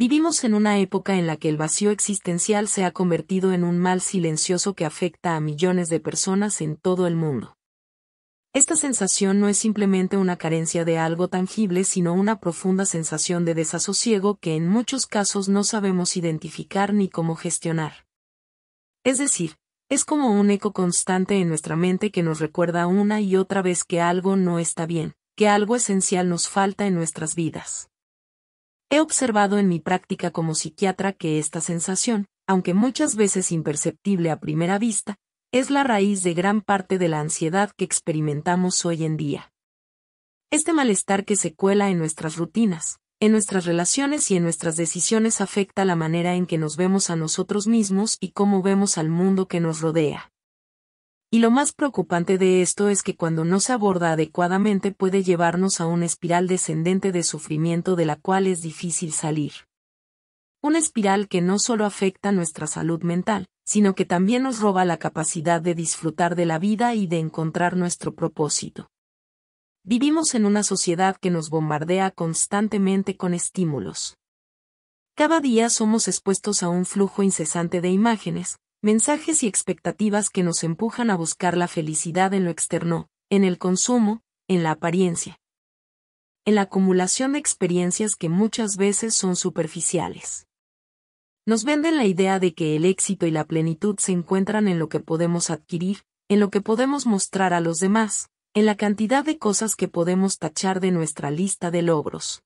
Vivimos en una época en la que el vacío existencial se ha convertido en un mal silencioso que afecta a millones de personas en todo el mundo. Esta sensación no es simplemente una carencia de algo tangible, sino una profunda sensación de desasosiego que en muchos casos no sabemos identificar ni cómo gestionar. Es decir, es como un eco constante en nuestra mente que nos recuerda una y otra vez que algo no está bien, que algo esencial nos falta en nuestras vidas. He observado en mi práctica como psiquiatra que esta sensación, aunque muchas veces imperceptible a primera vista, es la raíz de gran parte de la ansiedad que experimentamos hoy en día. Este malestar que se cuela en nuestras rutinas, en nuestras relaciones y en nuestras decisiones afecta la manera en que nos vemos a nosotros mismos y cómo vemos al mundo que nos rodea. Y lo más preocupante de esto es que cuando no se aborda adecuadamente puede llevarnos a una espiral descendente de sufrimiento de la cual es difícil salir. Una espiral que no solo afecta nuestra salud mental, sino que también nos roba la capacidad de disfrutar de la vida y de encontrar nuestro propósito. Vivimos en una sociedad que nos bombardea constantemente con estímulos. Cada día somos expuestos a un flujo incesante de imágenes, mensajes y expectativas que nos empujan a buscar la felicidad en lo externo, en el consumo, en la apariencia, en la acumulación de experiencias que muchas veces son superficiales. Nos venden la idea de que el éxito y la plenitud se encuentran en lo que podemos adquirir, en lo que podemos mostrar a los demás, en la cantidad de cosas que podemos tachar de nuestra lista de logros.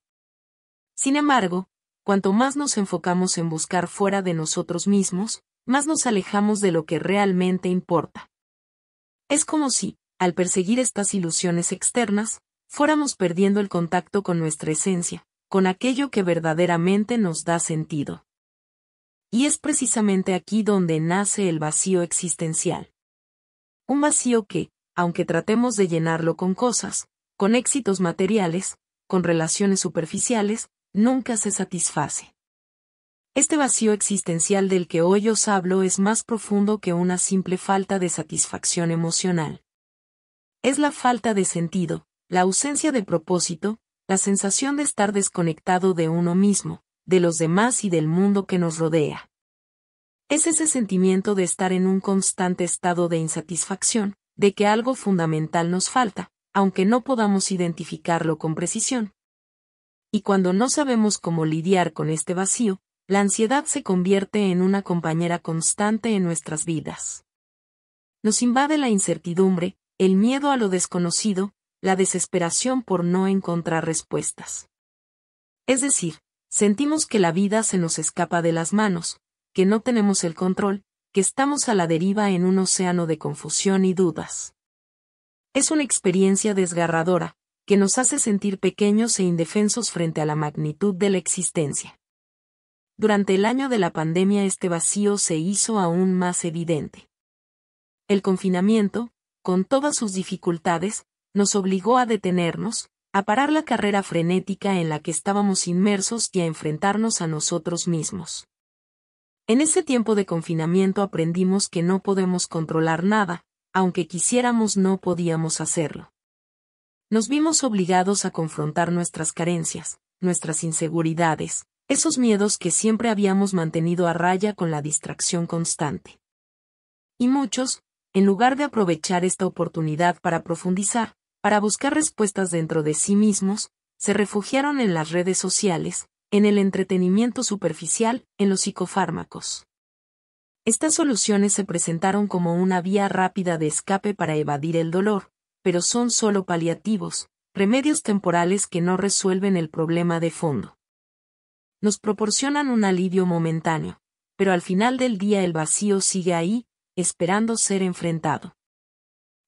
Sin embargo, cuanto más nos enfocamos en buscar fuera de nosotros mismos, más nos alejamos de lo que realmente importa. Es como si, al perseguir estas ilusiones externas, fuéramos perdiendo el contacto con nuestra esencia, con aquello que verdaderamente nos da sentido. Y es precisamente aquí donde nace el vacío existencial. Un vacío que, aunque tratemos de llenarlo con cosas, con éxitos materiales, con relaciones superficiales, nunca se satisface. Este vacío existencial del que hoy os hablo es más profundo que una simple falta de satisfacción emocional. Es la falta de sentido, la ausencia de propósito, la sensación de estar desconectado de uno mismo, de los demás y del mundo que nos rodea. Es ese sentimiento de estar en un constante estado de insatisfacción, de que algo fundamental nos falta, aunque no podamos identificarlo con precisión. Y cuando no sabemos cómo lidiar con este vacío, la ansiedad se convierte en una compañera constante en nuestras vidas. Nos invade la incertidumbre, el miedo a lo desconocido, la desesperación por no encontrar respuestas. Es decir, sentimos que la vida se nos escapa de las manos, que no tenemos el control, que estamos a la deriva en un océano de confusión y dudas. Es una experiencia desgarradora, que nos hace sentir pequeños e indefensos frente a la magnitud de la existencia. Durante el año de la pandemia este vacío se hizo aún más evidente. El confinamiento, con todas sus dificultades, nos obligó a detenernos, a parar la carrera frenética en la que estábamos inmersos y a enfrentarnos a nosotros mismos. En ese tiempo de confinamiento aprendimos que no podemos controlar nada, aunque quisiéramos no podíamos hacerlo. Nos vimos obligados a confrontar nuestras carencias, nuestras inseguridades, esos miedos que siempre habíamos mantenido a raya con la distracción constante. Y muchos, en lugar de aprovechar esta oportunidad para profundizar, para buscar respuestas dentro de sí mismos, se refugiaron en las redes sociales, en el entretenimiento superficial, en los psicofármacos. Estas soluciones se presentaron como una vía rápida de escape para evadir el dolor, pero son solo paliativos, remedios temporales que no resuelven el problema de fondo nos proporcionan un alivio momentáneo, pero al final del día el vacío sigue ahí, esperando ser enfrentado.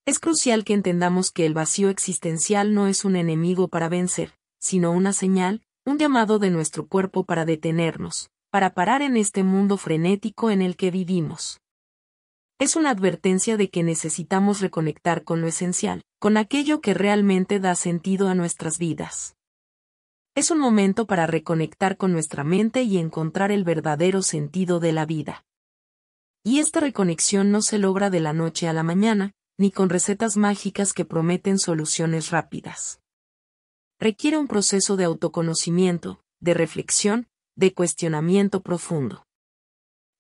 Es crucial que entendamos que el vacío existencial no es un enemigo para vencer, sino una señal, un llamado de nuestro cuerpo para detenernos, para parar en este mundo frenético en el que vivimos. Es una advertencia de que necesitamos reconectar con lo esencial, con aquello que realmente da sentido a nuestras vidas. Es un momento para reconectar con nuestra mente y encontrar el verdadero sentido de la vida. Y esta reconexión no se logra de la noche a la mañana, ni con recetas mágicas que prometen soluciones rápidas. Requiere un proceso de autoconocimiento, de reflexión, de cuestionamiento profundo.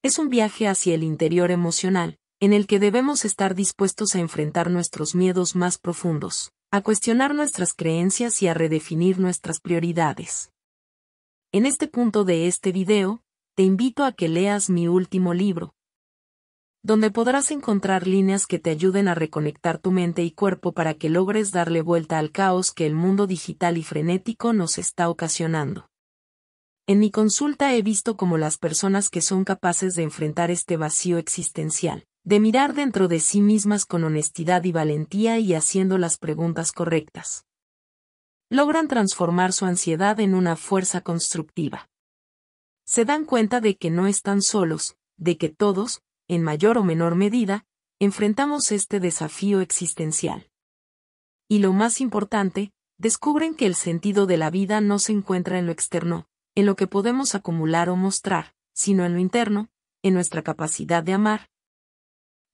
Es un viaje hacia el interior emocional, en el que debemos estar dispuestos a enfrentar nuestros miedos más profundos, a cuestionar nuestras creencias y a redefinir nuestras prioridades. En este punto de este video, te invito a que leas mi último libro, donde podrás encontrar líneas que te ayuden a reconectar tu mente y cuerpo para que logres darle vuelta al caos que el mundo digital y frenético nos está ocasionando. En mi consulta he visto cómo las personas que son capaces de enfrentar este vacío existencial de mirar dentro de sí mismas con honestidad y valentía y haciendo las preguntas correctas. Logran transformar su ansiedad en una fuerza constructiva. Se dan cuenta de que no están solos, de que todos, en mayor o menor medida, enfrentamos este desafío existencial. Y lo más importante, descubren que el sentido de la vida no se encuentra en lo externo, en lo que podemos acumular o mostrar, sino en lo interno, en nuestra capacidad de amar,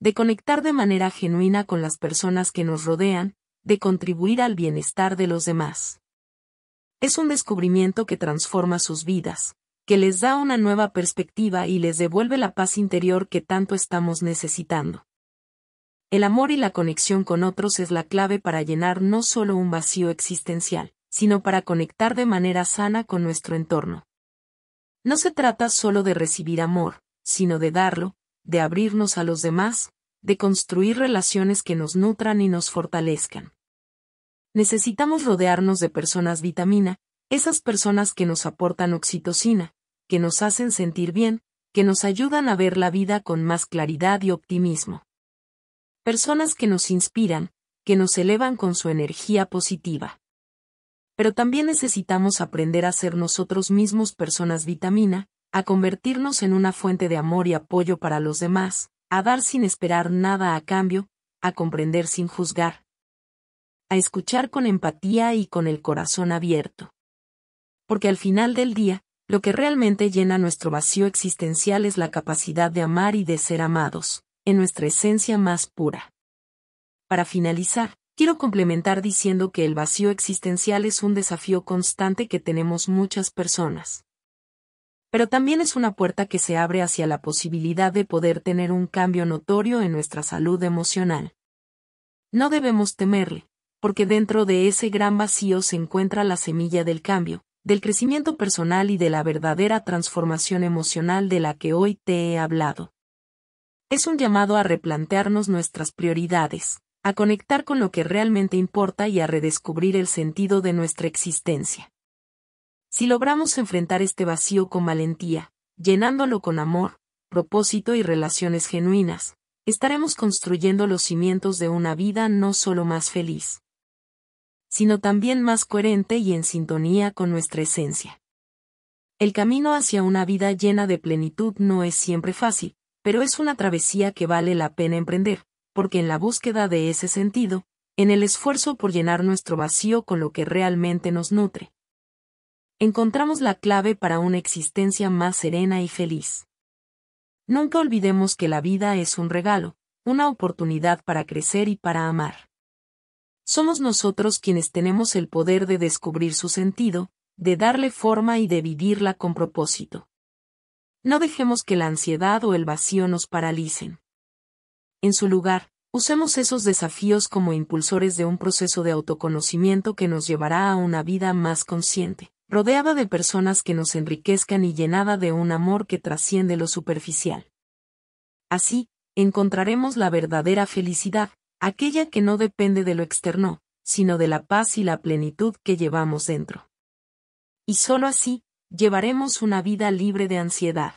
de conectar de manera genuina con las personas que nos rodean, de contribuir al bienestar de los demás. Es un descubrimiento que transforma sus vidas, que les da una nueva perspectiva y les devuelve la paz interior que tanto estamos necesitando. El amor y la conexión con otros es la clave para llenar no solo un vacío existencial, sino para conectar de manera sana con nuestro entorno. No se trata solo de recibir amor, sino de darlo, de abrirnos a los demás, de construir relaciones que nos nutran y nos fortalezcan. Necesitamos rodearnos de personas vitamina, esas personas que nos aportan oxitocina, que nos hacen sentir bien, que nos ayudan a ver la vida con más claridad y optimismo. Personas que nos inspiran, que nos elevan con su energía positiva. Pero también necesitamos aprender a ser nosotros mismos personas vitamina, a convertirnos en una fuente de amor y apoyo para los demás, a dar sin esperar nada a cambio, a comprender sin juzgar, a escuchar con empatía y con el corazón abierto. Porque al final del día, lo que realmente llena nuestro vacío existencial es la capacidad de amar y de ser amados, en nuestra esencia más pura. Para finalizar, quiero complementar diciendo que el vacío existencial es un desafío constante que tenemos muchas personas pero también es una puerta que se abre hacia la posibilidad de poder tener un cambio notorio en nuestra salud emocional. No debemos temerle, porque dentro de ese gran vacío se encuentra la semilla del cambio, del crecimiento personal y de la verdadera transformación emocional de la que hoy te he hablado. Es un llamado a replantearnos nuestras prioridades, a conectar con lo que realmente importa y a redescubrir el sentido de nuestra existencia. Si logramos enfrentar este vacío con valentía, llenándolo con amor, propósito y relaciones genuinas, estaremos construyendo los cimientos de una vida no solo más feliz, sino también más coherente y en sintonía con nuestra esencia. El camino hacia una vida llena de plenitud no es siempre fácil, pero es una travesía que vale la pena emprender, porque en la búsqueda de ese sentido, en el esfuerzo por llenar nuestro vacío con lo que realmente nos nutre, encontramos la clave para una existencia más serena y feliz. Nunca olvidemos que la vida es un regalo, una oportunidad para crecer y para amar. Somos nosotros quienes tenemos el poder de descubrir su sentido, de darle forma y de vivirla con propósito. No dejemos que la ansiedad o el vacío nos paralicen. En su lugar, usemos esos desafíos como impulsores de un proceso de autoconocimiento que nos llevará a una vida más consciente rodeada de personas que nos enriquezcan y llenada de un amor que trasciende lo superficial. Así, encontraremos la verdadera felicidad, aquella que no depende de lo externo, sino de la paz y la plenitud que llevamos dentro. Y sólo así, llevaremos una vida libre de ansiedad.